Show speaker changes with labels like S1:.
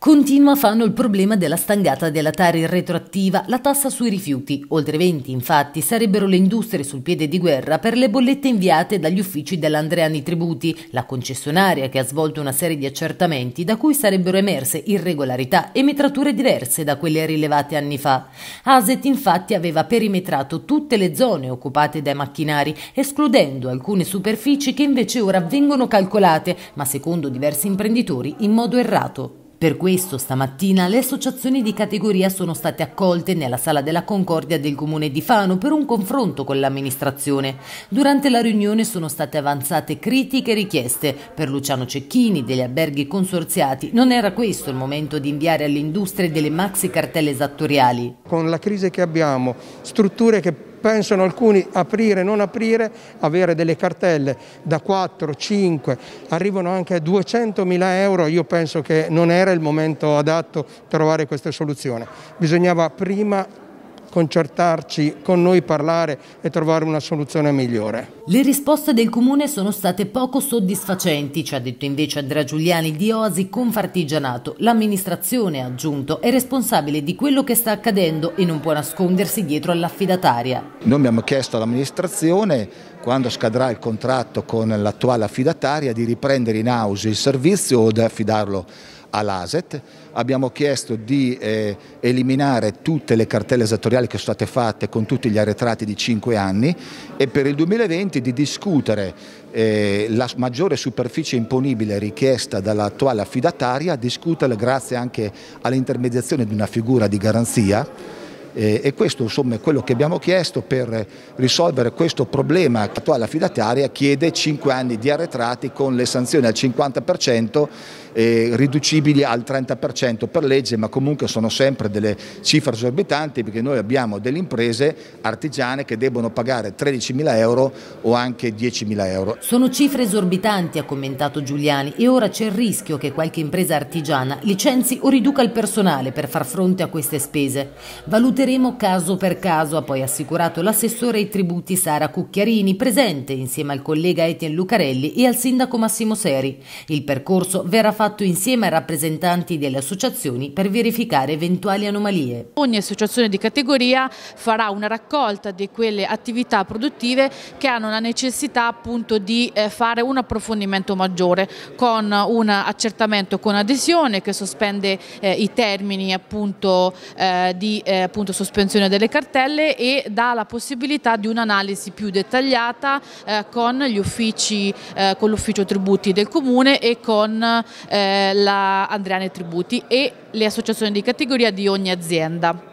S1: Continua fanno il problema della stangata della tari retroattiva, la tassa sui rifiuti. Oltre 20, infatti, sarebbero le industrie sul piede di guerra per le bollette inviate dagli uffici dell'Andreani Tributi, la concessionaria che ha svolto una serie di accertamenti da cui sarebbero emerse irregolarità e metrature diverse da quelle rilevate anni fa. Aset infatti aveva perimetrato tutte le zone occupate dai macchinari, escludendo alcune superfici che invece ora vengono calcolate, ma secondo diversi imprenditori in modo errato. Per questo stamattina le associazioni di categoria sono state accolte nella Sala della Concordia del Comune di Fano per un confronto con l'amministrazione. Durante la riunione sono state avanzate critiche e richieste. Per Luciano Cecchini degli alberghi consorziati non era questo il momento di inviare all'industria delle maxi cartelle esattoriali. Con
S2: la crisi che abbiamo, strutture che pensano alcuni aprire, non aprire, avere delle cartelle da 4, 5, arrivano anche a 200 mila euro, io penso che non era il momento adatto trovare questa soluzione. Bisognava prima concertarci, con noi parlare e trovare una soluzione migliore. Le
S1: risposte del Comune sono state poco soddisfacenti, ci ha detto invece Andrea Giuliani di Oasi Confartigianato. L'amministrazione, ha aggiunto, è responsabile di quello che sta accadendo e non può nascondersi dietro all'affidataria.
S3: Noi abbiamo chiesto all'amministrazione, quando scadrà il contratto con l'attuale affidataria, di riprendere in house il servizio o di affidarlo all'ASET, abbiamo chiesto di eh, eliminare tutte le cartelle esattoriali che sono state fatte con tutti gli arretrati di 5 anni e per il 2020 di discutere eh, la maggiore superficie imponibile richiesta dall'attuale affidataria, discuterla grazie anche all'intermediazione di una figura di garanzia e, questo insomma è quello che abbiamo chiesto per risolvere questo problema che l'attuale affidataria chiede 5 anni di arretrati con le sanzioni al 50% eh, riducibili al 30% per legge ma comunque sono sempre delle cifre esorbitanti perché noi abbiamo delle imprese artigiane che debbono pagare 13.000 euro o anche 10.000 euro. Sono cifre esorbitanti ha commentato Giuliani e ora c'è il rischio che qualche
S1: impresa artigiana licenzi o riduca il personale per far fronte a queste spese. Valuta Valuteremo caso per caso, ha poi assicurato l'assessore ai tributi Sara Cucchiarini, presente insieme al collega Etienne Lucarelli e al sindaco Massimo Seri. Il percorso verrà fatto insieme ai rappresentanti delle associazioni per verificare eventuali anomalie. Ogni associazione di
S4: categoria farà una raccolta di quelle attività produttive che hanno la necessità appunto di eh, fare un approfondimento maggiore con un accertamento con adesione che sospende eh, i termini appunto eh, di appunto appunto sospensione delle cartelle e dà la possibilità di un'analisi più dettagliata eh, con gli uffici, eh, con l'ufficio tributi del comune e con eh,
S3: la Andriane Tributi e le associazioni di categoria di ogni azienda.